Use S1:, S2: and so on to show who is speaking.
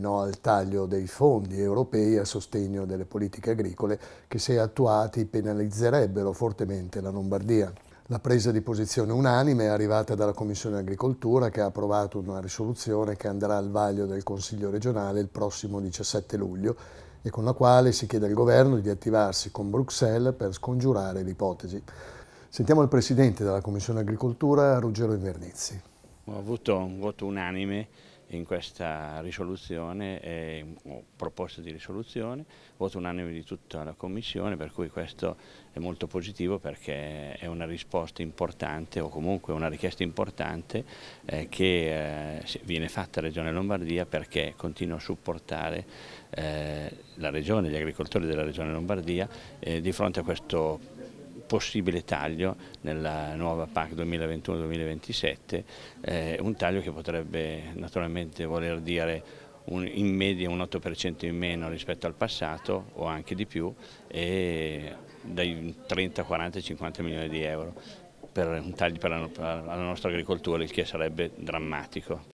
S1: no, al taglio dei fondi europei a sostegno delle politiche agricole che se attuati penalizzerebbero fortemente la Lombardia. La presa di posizione unanime è arrivata dalla Commissione Agricoltura che ha approvato una risoluzione che andrà al vaglio del Consiglio regionale il prossimo 17 luglio e con la quale si chiede al governo di attivarsi con Bruxelles per scongiurare l'ipotesi. Sentiamo il Presidente della Commissione Agricoltura, Ruggero Invernizzi.
S2: Ho avuto un voto unanime in questa risoluzione, eh, proposta di risoluzione, voto unanime di tutta la Commissione, per cui questo è molto positivo perché è una risposta importante o comunque una richiesta importante eh, che eh, viene fatta alla Regione Lombardia perché continua a supportare eh, la Regione, gli agricoltori della Regione Lombardia eh, di fronte a questo possibile taglio nella nuova PAC 2021-2027, eh, un taglio che potrebbe naturalmente voler dire un, in media un 8% in meno rispetto al passato o anche di più e dai 30, 40, 50 milioni di euro per un taglio per la, per la nostra agricoltura, il che sarebbe drammatico.